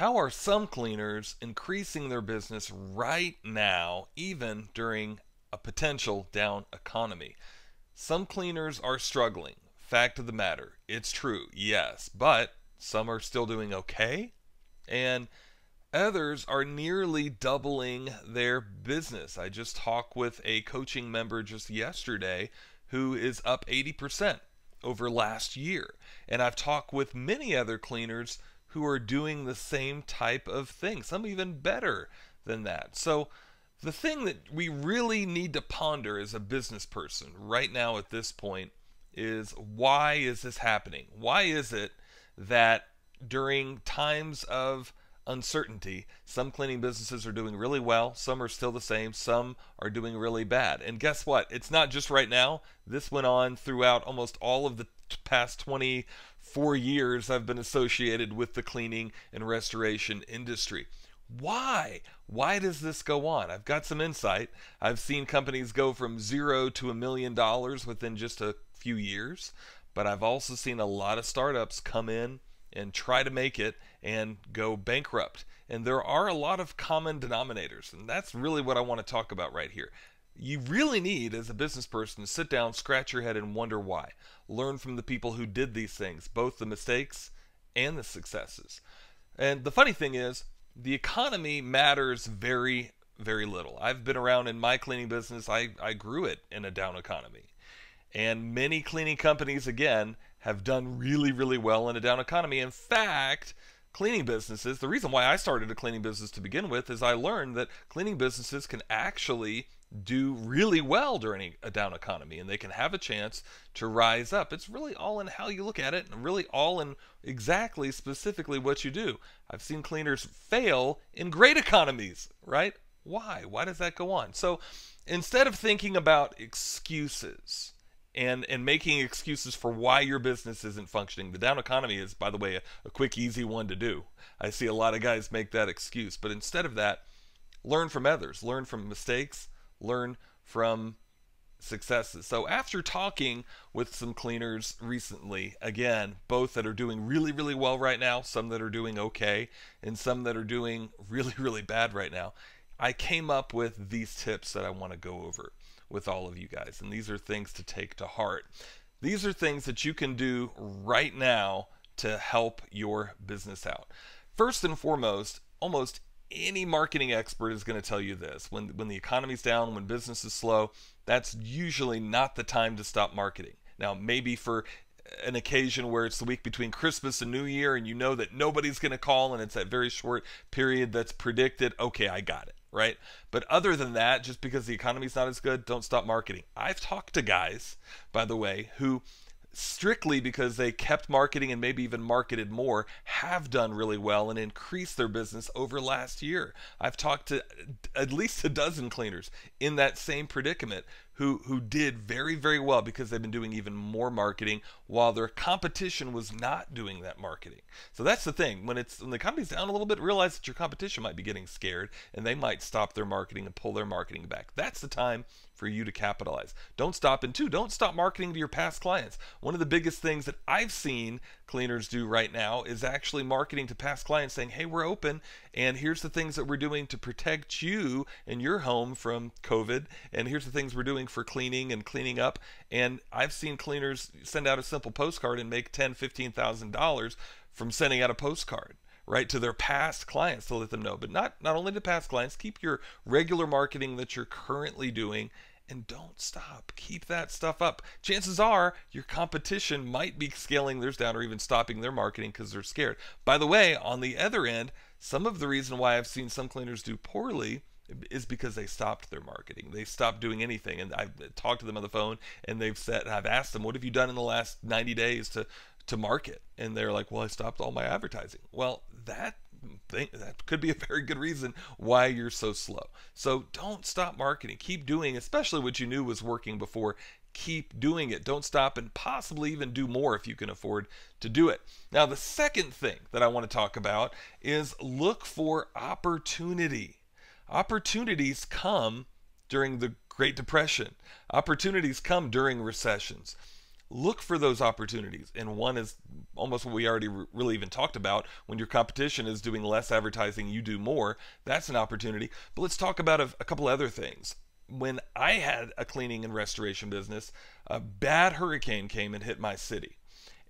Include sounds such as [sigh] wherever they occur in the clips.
How are some cleaners increasing their business right now, even during a potential down economy? Some cleaners are struggling. Fact of the matter, it's true, yes, but some are still doing okay, and others are nearly doubling their business. I just talked with a coaching member just yesterday who is up 80% over last year, and I've talked with many other cleaners who are doing the same type of thing, some even better than that. So the thing that we really need to ponder as a business person right now at this point is why is this happening? Why is it that during times of uncertainty, some cleaning businesses are doing really well, some are still the same, some are doing really bad. And guess what? It's not just right now. This went on throughout almost all of the past 24 years I've been associated with the cleaning and restoration industry. Why? Why does this go on? I've got some insight. I've seen companies go from zero to a million dollars within just a few years, but I've also seen a lot of startups come in and try to make it and go bankrupt. And there are a lot of common denominators, and that's really what I want to talk about right here you really need as a business person to sit down, scratch your head, and wonder why. Learn from the people who did these things, both the mistakes and the successes. And the funny thing is, the economy matters very, very little. I've been around in my cleaning business, I, I grew it in a down economy. And many cleaning companies, again, have done really, really well in a down economy. In fact, cleaning businesses, the reason why I started a cleaning business to begin with is I learned that cleaning businesses can actually do really well during a down economy and they can have a chance to rise up. It's really all in how you look at it and really all in exactly specifically what you do. I've seen cleaners fail in great economies, right? Why? Why does that go on? So instead of thinking about excuses, and and making excuses for why your business isn't functioning. The down economy is, by the way, a, a, quick, easy one to do. I see a lot of guys make that excuse, but instead of that, learn from others, learn from mistakes, learn from successes. So after talking with some cleaners recently, again, both that are doing really, really well right now, some that are doing okay, and some that are doing [laughs] really, really bad right now, I came up with these tips that I want to go over with all of you guys. And these are things to take to heart. These are things that you can do right now to help your business out. First and foremost, almost any marketing expert is going to tell you this. When when the economy's down, when business is slow, that's usually not the time to stop marketing. Now, maybe for an occasion where it's the week between Christmas and New Year and you know that nobody's going to call and it's that very short period that's predicted, okay, I got it, right? But other than that, just because the economy's not as good, don't stop marketing. I've talked to guys, by the way, who strictly because they kept marketing and maybe even marketed more, have done really well and increased their business over last year. I've talked to at least a dozen cleaners in that same predicament who who did very very well because they've been doing even more marketing while their competition was not doing that marketing. So that's the thing when it's when the company's down a little bit, realize that your competition might be getting scared and they might stop their marketing and pull their marketing back. That's the time for you to capitalize. Don't stop and two, don't stop marketing to your past clients. One of the biggest things that I've seen cleaners do right now is actually marketing to past clients saying, "Hey, we're open and here's the things that we're doing to protect you and your home from COVID and here's the things we're doing for cleaning and cleaning up. And I've seen cleaners send out a simple postcard and make ten, fifteen thousand dollars from sending out a postcard right to their past clients to let them know but not not only to past clients keep your regular marketing that you're currently doing and don't stop keep that stuff up chances are your competition might be scaling theirs down or even stopping their marketing because they're scared by the way on the other end some of the reason why i've seen some cleaners do poorly is because they stopped their marketing. They stopped doing anything. And I've talked to them on the phone and they've said, I've asked them, what have you done in the last 90 days to, to market? And they're like, well, I stopped all my advertising. Well, that Thing, that could be a very good reason why you're so slow. So don't stop marketing. Keep doing, especially what you knew was working before. Keep doing it. Don't stop and possibly even do more if you can afford to do it. Now, the second thing that I want to talk about is look for opportunity. Opportunities come during the Great Depression. Opportunities come during recessions. Look for those opportunities. And one is almost what we already really even talked about when your competition is doing less advertising, you do more. That's an opportunity. But let's talk about a, a couple other things. When I had a cleaning and restoration business, a bad hurricane came and hit my city.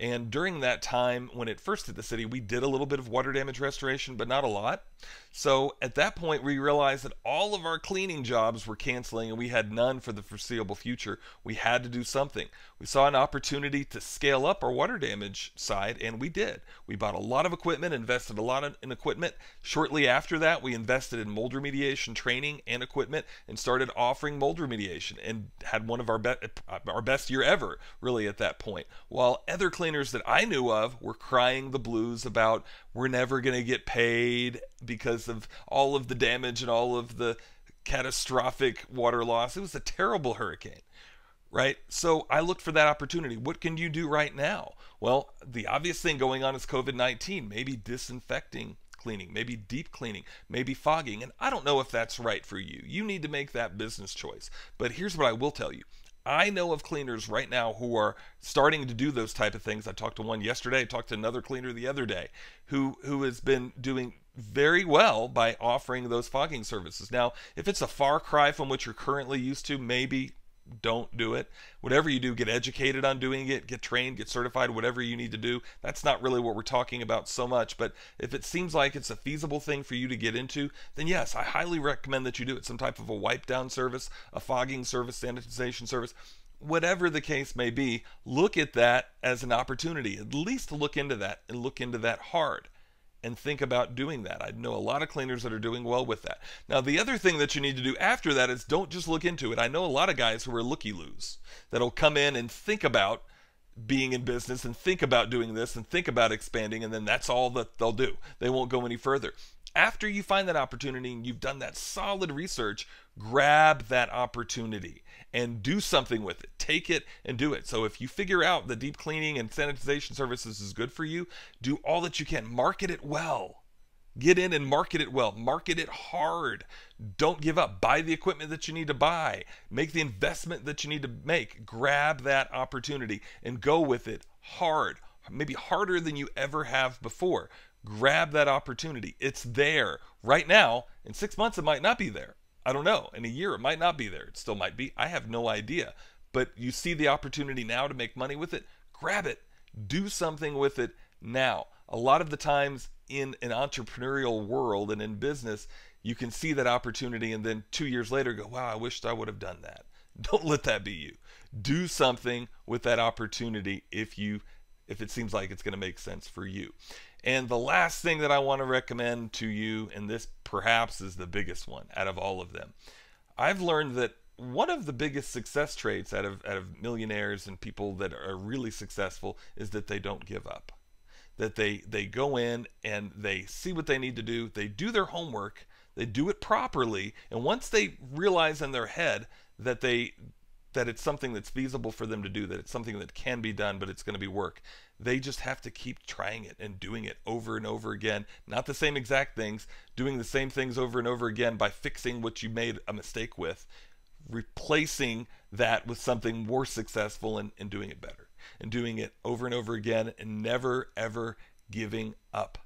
And during that time, when it first hit the city, we did a little bit of water damage restoration, but not a lot. So at that point, we realized that all of our cleaning jobs were canceling and we had none for the foreseeable future. We had to do something. We saw an opportunity to scale up our water damage side, and we did. We bought a lot of equipment, invested a lot in equipment. Shortly after that, we invested in mold remediation training and equipment and started offering mold remediation and had one of our, be- uh, our best year ever, really, at that point. While other cleaning that I knew of were crying the blues about we're never going to get paid because of all of the damage and all of the catastrophic water loss. It was a terrible hurricane, right? So I looked for that opportunity. What can you do right now? Well, the obvious thing going on is COVID 19, maybe disinfecting cleaning, maybe deep cleaning, maybe fogging. And I don't know if that's right for you. You need to make that business choice. But here's what I will tell you I know of cleaners right now who are starting to do those type of things. I talked to one yesterday, I talked to another cleaner the other day who who has been doing very well by offering those fogging services. Now, if it's a far cry from what you're currently used to, maybe don't do it. Whatever you do, get educated on doing it, get trained, get certified, whatever you need to do. That's not really what we're talking about so much. But if it seems like it's a feasible thing for you to get into, then yes, I highly recommend that you do it. Some type of a wipe down service, a fogging service, sanitization service. Whatever the case may be, look at that as an opportunity. At least look into that and look into that hard and think about doing that. I know a lot of cleaners that are doing well with that. Now, the other thing that you need to do after that is don't just look into it. I know a lot of guys who are looky loos that'll come in and think about being in business and think about doing this and think about expanding, and then that's all that they'll do. They won't go any further. After you find that opportunity and you've done that solid research, grab that opportunity and do something with it. Take it and do it. So if you figure out the deep cleaning and sanitization services is good for you, do all that you can. Market it well. Get in and market it well. Market it hard. Don't give up. Buy the equipment that you need to buy. Make the investment that you need to make. Grab that opportunity and go with it hard, maybe harder than you ever have before. Grab that opportunity. It's there right now. In six months, it might not be there. I don't know. In a year, it might not be there. It still might be. I have no idea. But you see the opportunity now to make money with it. Grab it. Do something with it now. A lot of the times in an entrepreneurial world and in business, you can see that opportunity and then two years later go, wow, I wished I would have done that. [laughs] Don't let that be you. Do something with that opportunity if you if it seems like it's going to make sense for you. And the last thing that I want to recommend to you, and this perhaps is the biggest one out of all of them, I've learned that one of the biggest success traits out of, out of millionaires and people that are really successful is that they don't give up. That they, they go in and they see what they need to do, they do their homework, they do it properly, and once they realize in their head that they that it's something that's feasible for them to do, that it's something that can be done, but it's going to be work. They just have to keep trying it and doing it over and over again. Not the same exact things, doing the same things over and over again by fixing what you made a mistake with, replacing that with something more successful and, and doing it better, and doing it over and over again, and never, ever giving up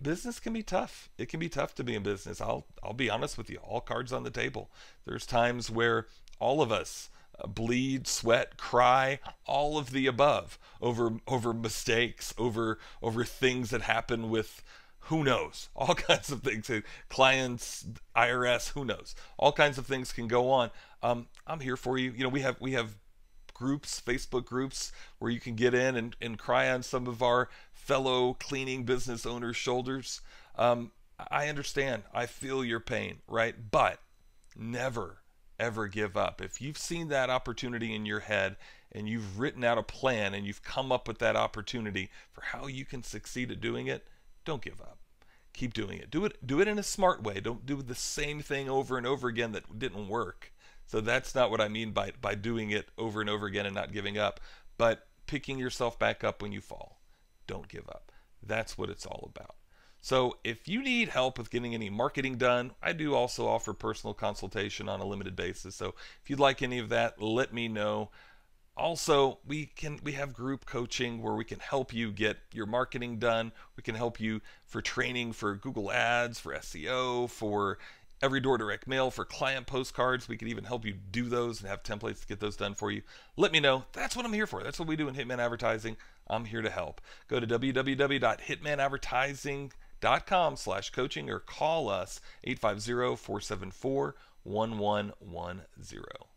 business can be tough. It can be tough to be in business. I'll I'll be honest with you. All cards on the table. There's times where all of us bleed, sweat, cry, all of the above over over mistakes, over over things that happen with who knows, [laughs] all kinds of things, clients, IRS, who knows, all kinds of things can go on. Um, I'm here for you. You know, we have we have groups, Facebook groups where you can get in and, and cry on some of our fellow cleaning business owners' shoulders. Um, I understand. I feel your pain, right? But never ever give up. If you've seen that opportunity in your head and you've written out a plan and you've come up with that opportunity for how you can succeed at doing it, don't give up. Keep doing it. Do it do it in a smart way. Don't do the same thing over and over again that didn't work. So that's not what I mean by by doing it over and over again and not giving up, but picking yourself back up when you fall. Don't give up. That's what it's all about. So if you need help with getting any marketing done, I do also offer personal consultation on a limited basis. So if you'd like any of that, let me know. Also, we can we have group coaching where we can help you get your marketing done. We can help you for training for Google Ads, for SEO, for every door direct mail for client postcards. We can even help you do those and have templates to get those done for you. Let me know. That's what I'm here for. That's what we do in Hitman Advertising. I'm here to help. Go to www.hitmanadvertising.com com slash coaching or call us 850-474-1110.